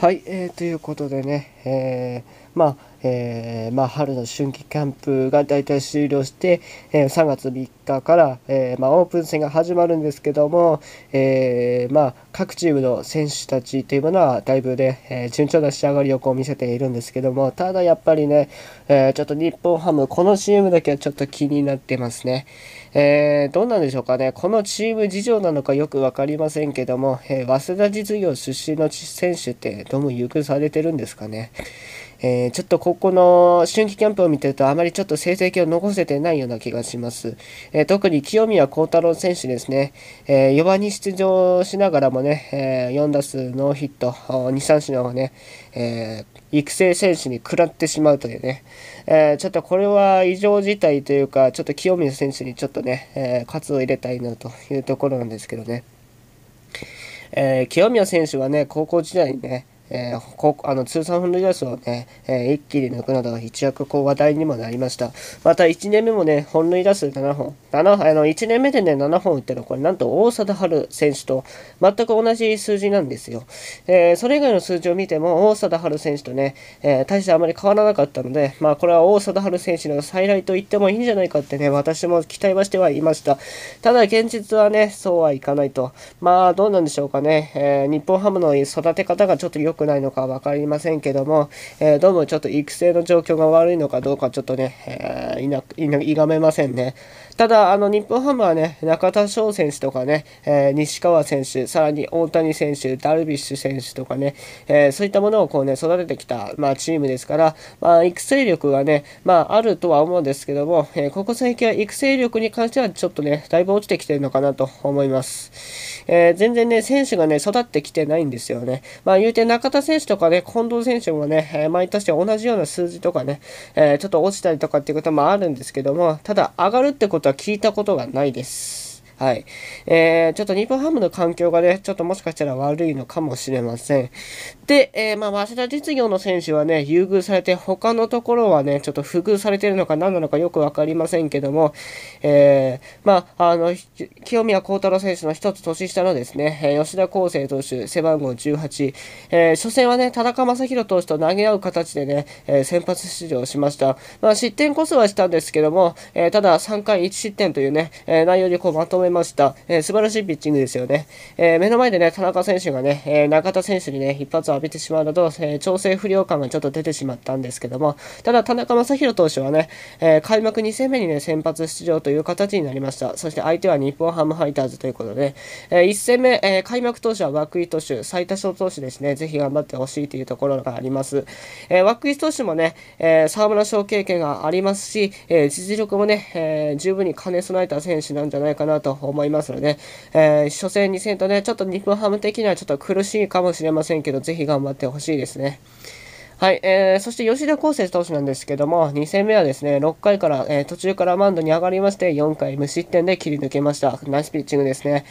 はい、えー、ということでね、えー、まあえー、まあ、春の春季キャンプが大体終了して、えー、3月3日から、えー、まあ、オープン戦が始まるんですけども、えまあ、各チームの選手たちというものはだいぶね、え順調な仕上がりをこう見せているんですけどもただやっぱりね、えちょっと日本ハムこのチームだけはちょっと気になってますね。えー、どうなんでしょうかね、このチーム事情なのかよく分かりませんけども、えー、早稲田実業出身の選手って、どうも優遇されてるんですかね。えー、ちょっとここの春季キャンプを見てると、あまりちょっと成績を残せてないような気がします。えー、特に清宮幸太郎選手ですね、えー、4番に出場しながらもね、えー、4打数ノーヒット、2三振をね、え育成選手に食らってしまうというね、えちょっとこれは異常事態というか、ちょっと清宮選手にちょっとね、え喝を入れたいなというところなんですけどね。えー、清宮選手はね、高校時代にね、えー、こあの通算本塁打数をね、えー、一気に抜くなど一躍こう話題にもなりました。また1年目もね、本塁打数7本、7あの1年目でね、7本打ってるのこれなんと大貞治選手と全く同じ数字なんですよ。えー、それ以外の数字を見ても大貞治選手とね、えー、大してあまり変わらなかったので、まあこれは大貞治選手の再来と言ってもいいんじゃないかってね、私も期待はしてはいました。ただ現実はね、そうはいかないと。まあどうなんでしょうかね、えー、日本ハムの育て方がちょっとよくくないのか分かりませんけども、えー、どうもちょっと育成の状況が悪いのかどうかちょっとね、えー、いないないがめませんね。ただ、あの、日本ハムはね、中田翔選手とかね、えー、西川選手、さらに大谷選手、ダルビッシュ選手とかね、えー、そういったものをこうね、育ててきた、まあ、チームですから、まあ、育成力がね、まあ、あるとは思うんですけども、えー、ここ最近は育成力に関してはちょっとね、だいぶ落ちてきてるのかなと思います。え全然ね、選手がね、育ってきてないんですよね。まあ、言うて中田選手とかね、近藤選手もね、えー、毎年同じような数字とかね、えー、ちょっと落ちたりとかっていうこともあるんですけども、ただ上がるってことは聞いたことがないです。はい。えー、ちょっと日本ハムの環境がね、ちょっともしかしたら悪いのかもしれません。で、えー、まあ、早稲田実業の選手はね、優遇されて、他のところはね、ちょっと不遇されてるのか何なのかよくわかりませんけども、えー、まあ、あの、清宮幸太郎選手の一つ年下のですね、え吉田康生投手、背番号18、えー、初戦はね、田中将大投手と投げ合う形でね、えー、先発出場しました。まあ、失点こそはしたんですけども、えただ3回1失点というね、え内容にこうまとめました。えー、素晴らしいピッチングですよね。えー、目の前でね、田中選手がね、えー、中田選手にね、一発を浴びてしまうなど、えー、調整不良感がちょっと出てしまったんですけども、ただ田中将大投手はね、え開幕2戦目にね、先発出場という形になりました。そして相手は日本ハムファイターズということで、え1戦目、え開幕投手は涌井投手、最多勝投手ですね、ぜひ頑張ってほしいというところがあります。え涌井投手もね、え沢村賞経験がありますし、え実力もね、え十分に兼ね備えた選手なんじゃないかなと思いますので、えー、初戦2戦とね、ちょっと日本ハム的にはちょっと苦しいかもしれませんけど、ぜひ頑張ってほしいですね。はい、えー、そして吉田康生投手なんですけども、2戦目はですね、6回から、えー、途中からマウンドに上がりまして、4回無失点で切り抜けました。ナイスピッチングですね。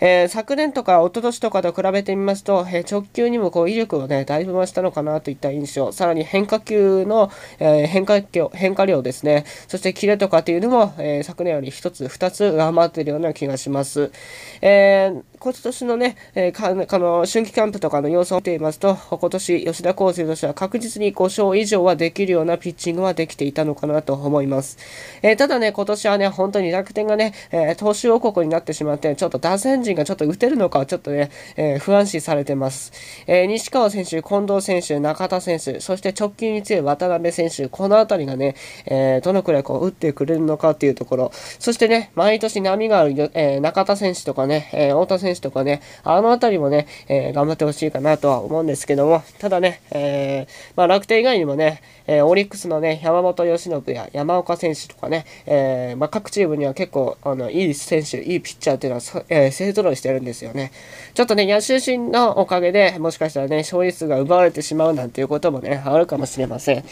えー、昨年とか一昨年とかと比べてみますと、えー、直球にもこう威力をね、だいぶ増したのかなといった印象、さらに変化球の、えー、変化球変化量ですね、そしてキレとかっていうのも、え昨年より1つ、2つ上回っているような気がします。えー今年のね、えー、かこの春季キャンプとかの様子を見ていますと、今年吉田康生としては確実に5勝以上はできるようなピッチングはできていたのかなと思います。えー、ただね、今年はね、本当に楽天がね、えー、投手王国になってしまって、ちょっと打線陣がちょっと打てるのか、ちょっとね、えー、不安視されてます。えー、西川選手、近藤選手、中田選手、そして直近に強い渡辺選手、このあたりがね、えー、どのくらいこう打ってくれるのかっていうところ、そしてね、毎年波がある、えー、中田選手とかね、えー、太田選手選手とかね、あの辺りもね、えー、頑張ってほしいかなとは思うんですけども、ただね、えー、まあ、楽天以外にもね、えー、オリックスのね、山本由伸や山岡選手とかね、えまあ、各チームには結構、あの、いい選手、いいピッチャーっていうのは、え勢ぞろいしてるんですよね。ちょっとね、野手陣のおかげで、もしかしたらね、勝利数が奪われてしまうなんていうこともね、あるかもしれません。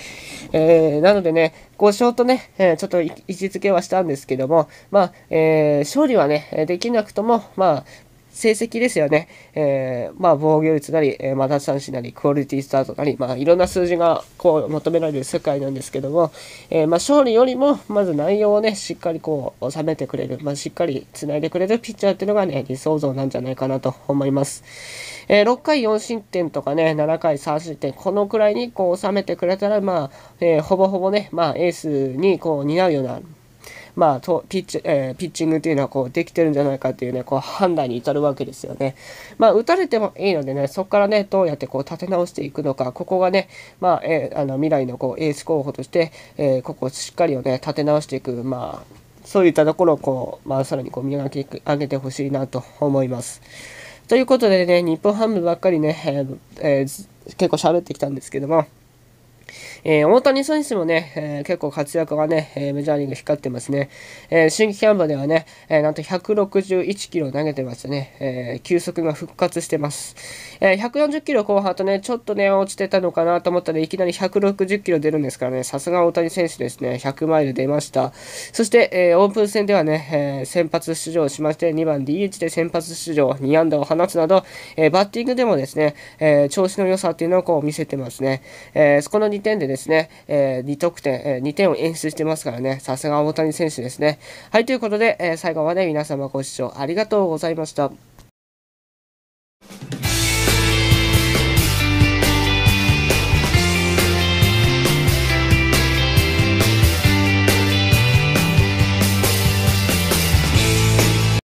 えなのでね、5勝とね、えちょっと位置づけはしたんですけども、まあ、え勝利はね、できなくとも、まあ、成績ですよね。えー、まあ、防御率なり、えー、また三振なり、クオリティスタートなり、まあ、いろんな数字がこう求められる世界なんですけども、えー、まあ、勝利よりも、まず内容をね、しっかりこう、収めてくれる、まあ、しっかりつないでくれるピッチャーっていうのがね、理想像なんじゃないかなと思います。え6回4失点とかね、7回3失点、このくらいにこう、収めてくれたら、まあ、えほぼほぼね、まあ、エースにこう、担うような、まあ、とピッチ、えー、ピッチングっていうのはこうできてるんじゃないかっていうね、こう判断に至るわけですよね。まあ、打たれてもいいのでね、そこからね、どうやってこう立て直していくのか、ここがね、まあ、えー、あの未来のこうエース候補として、えー、ここをしっかりをね、立て直していく、まあ、そういったところをこう、まあ、さらにこう磨き上げてほしいなと思います。ということでね、日本ハムばっかりね、えーえー、結構喋ってきたんですけども、えー、大谷選手もね、えー、結構活躍がね、えー、メジャーリーグ光ってますね。えー、新規キャンバではね、えなんと161キロ投げてましたね、え球速が復活してます。え140キロ後半とね、ちょっとね、落ちてたのかなと思ったらいきなり160キロ出るんですからね、さすが大谷選手ですね、100マイル出ました。そして、えオープン戦ではね、え先発出場しまして、2番 DH で先発出場、2安打を放つなど、えバッティングでもですね、え調子の良さっていうのをこう見せてますね。えー、そこの2点でですね、えー、2得点、えー、2点を演出してますからね、さすが大谷選手ですね。はい、ということで、えー、最後まで皆様ご視聴ありがとうございました。